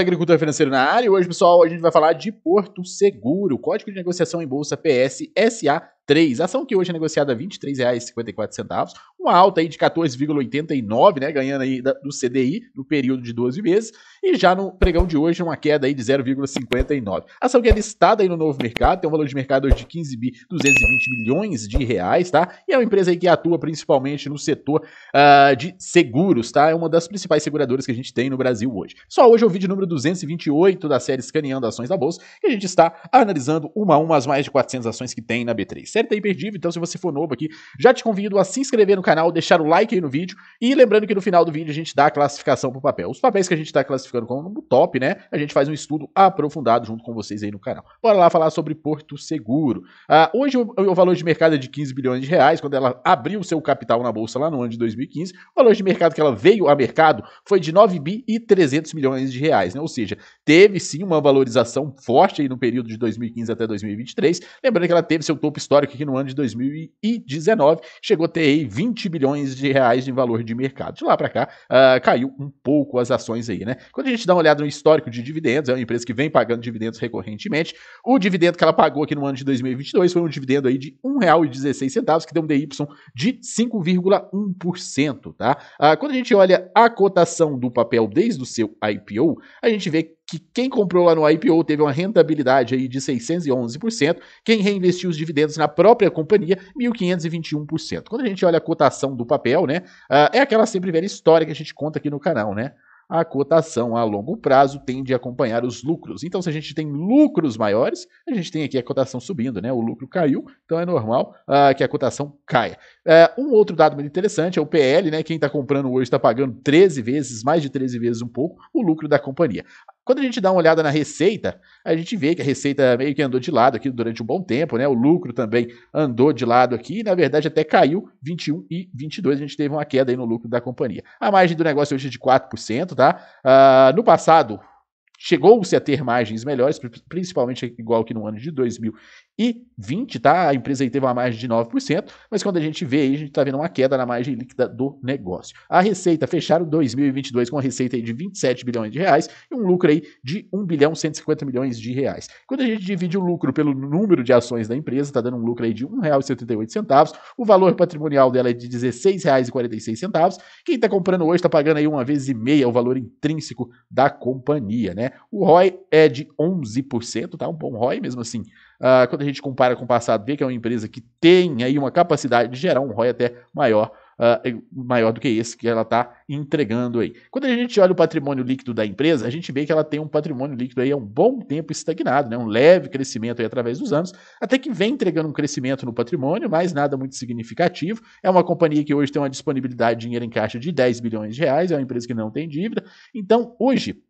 Agricultura Financeira na área. Hoje, pessoal, a gente vai falar de Porto Seguro, Código de Negociação em Bolsa PSSA 3. Ação que hoje é negociada a R$ 23,54, uma alta aí de 14,89, né, ganhando aí do CDI no período de 12 meses, e já no pregão de hoje uma queda aí de 0,59. Ação que é listada aí no novo mercado, tem um valor de mercado hoje de 15 bi 220 milhões de reais, tá? E é uma empresa aí que atua principalmente no setor uh, de seguros, tá? É uma das principais seguradoras que a gente tem no Brasil hoje. Só hoje é o vídeo número 228 da série Escaneando Ações da Bolsa, que a gente está analisando uma a uma as mais de 400 ações que tem na B3 série tá imperdível, então se você for novo aqui, já te convido a se inscrever no canal, deixar o like aí no vídeo, e lembrando que no final do vídeo a gente dá a classificação pro papel. Os papéis que a gente tá classificando como top, né, a gente faz um estudo aprofundado junto com vocês aí no canal. Bora lá falar sobre Porto Seguro. Ah, hoje o, o, valor de mercado é de 15 bilhões de reais, quando ela abriu seu capital na bolsa lá no ano de 2015, o valor de mercado que ela veio a mercado foi de 9 bi e 300 milhões de reais, né, ou seja, teve sim uma valorização forte aí no período de 2015 até 2023, lembrando que ela teve seu topo histórico histórico que no ano de 2019 chegou a ter aí 20 bilhões de reais em valor de mercado. De lá para cá, uh, caiu um pouco as ações aí, né? Quando a gente dá uma olhada no histórico de dividendos, é uma empresa que vem pagando dividendos recorrentemente. O dividendo que ela pagou aqui no ano de 2022 foi um dividendo aí de R$1,16, que deu um DY de 5,1%, tá? Uh, quando a gente olha a cotação do papel desde o seu IPO, a gente vê que quem comprou lá no IPO teve uma rentabilidade aí de 611%, quem reinvestiu os dividendos na própria companhia, 1.521%. Quando a gente olha a cotação do papel, né, ah, é aquela sempre velha história que a gente conta aqui no canal, né? A cotação a longo prazo tende a acompanhar os lucros. Então, se a gente tem lucros maiores, a gente tem aqui a cotação subindo, né? O lucro caiu, então é normal uh, que a cotação caia. Uh, um outro dado muito interessante é o PL, né? Quem está comprando hoje está pagando 13 vezes, mais de 13 vezes um pouco, o lucro da companhia. Quando a gente dá uma olhada na receita, a gente vê que a receita meio que andou de lado aqui durante um bom tempo, né? O lucro também andou de lado aqui, e na verdade até caiu 21 e 22, a gente teve uma queda aí no lucro da companhia. A margem do negócio hoje é de 4%, tá? Ah, no passado, chegou-se a ter margens melhores, principalmente igual que no ano de 2000 e 20, tá? A empresa aí teve uma margem de 9%, mas quando a gente vê aí, a gente está vendo uma queda na margem líquida do negócio. A receita fecharam 2022 com uma receita aí de 27 bilhões de reais e um lucro aí de 1 bilhão 150 milhões de reais. Quando a gente divide o lucro pelo número de ações da empresa, está dando um lucro aí de R$ 1,78, o valor patrimonial dela é de R$ 16,46. Quem está comprando hoje está pagando aí uma vez e meia o valor intrínseco da companhia, né? O ROI é de 11%, tá? Um bom ROI mesmo assim. Uh, quando a gente compara com o passado, vê que é uma empresa que tem aí uma capacidade de gerar um ROI até maior Uh, maior do que esse que ela está entregando aí. Quando a gente olha o patrimônio líquido da empresa, a gente vê que ela tem um patrimônio líquido aí há um bom tempo estagnado, né? um leve crescimento aí através dos anos, até que vem entregando um crescimento no patrimônio, mas nada muito significativo. É uma companhia que hoje tem uma disponibilidade de dinheiro em caixa de 10 bilhões de reais, é uma empresa que não tem dívida. Então, hoje,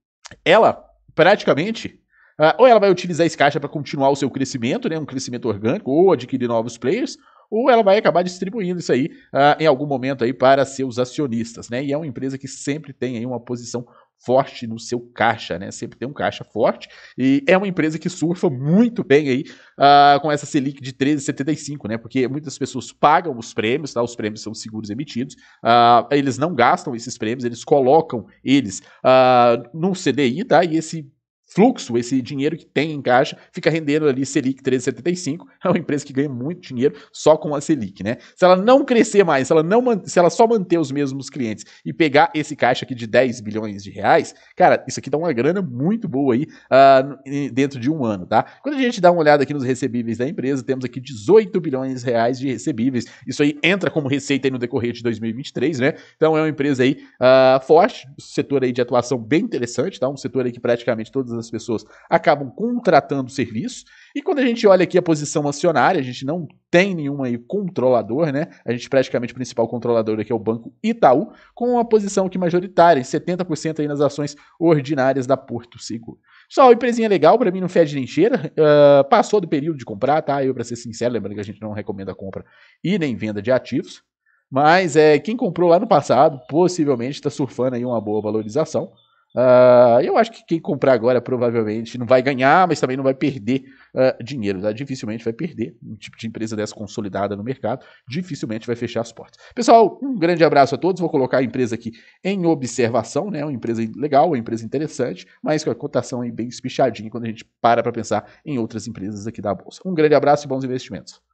ela praticamente Uh, ou ela vai utilizar esse caixa para continuar o seu crescimento, né, um crescimento orgânico, ou adquirir novos players, ou ela vai acabar distribuindo isso aí uh, em algum momento aí para seus acionistas, né? E é uma empresa que sempre tem aí uma posição forte no seu caixa, né? Sempre tem um caixa forte e é uma empresa que surfa muito bem aí uh, com essa Selic de 13,75, né? Porque muitas pessoas pagam os prêmios, tá? Os prêmios são seguros emitidos, uh, eles não gastam esses prêmios, eles colocam eles uh, no CDI, tá? E esse fluxo, esse dinheiro que tem em caixa, fica rendendo ali Selic 13,75. É uma empresa que ganha muito dinheiro só com a Selic, né? Se ela não crescer mais, se ela, não, se ela só manter os mesmos clientes e pegar esse caixa aqui de 10 bilhões de reais, cara, isso aqui dá uma grana muito boa aí uh, dentro de um ano, tá? Quando a gente dá uma olhada aqui nos recebíveis da empresa, temos aqui 18 bilhões de reais de recebíveis. Isso aí entra como receita no decorrer de 2023, né? Então é uma empresa aí uh, forte, setor aí de atuação bem interessante, tá? Um setor aí que praticamente todas as as pessoas acabam contratando serviço. E quando a gente olha aqui a posição acionária, a gente não tem nenhum aí controlador, né? A gente praticamente o principal controlador aqui é o Banco Itaú, com uma posição aqui majoritária, em 70% aí nas ações ordinárias da Porto Seguro. Só uma empresinha legal, para mim não fede nem cheira, uh, passou do período de comprar, tá? Eu, para ser sincero, lembrando que a gente não recomenda compra e nem venda de ativos. Mas é quem comprou lá no passado, possivelmente está surfando aí uma boa valorização. Uh, eu acho que quem comprar agora provavelmente não vai ganhar, mas também não vai perder uh, dinheiro. Tá? Dificilmente vai perder. Um tipo de empresa dessa consolidada no mercado dificilmente vai fechar as portas. Pessoal, um grande abraço a todos. Vou colocar a empresa aqui em observação, né? Uma empresa legal, uma empresa interessante, mas com a cotação aí bem espichadinha quando a gente para para pensar em outras empresas aqui da Bolsa. Um grande abraço e bons investimentos.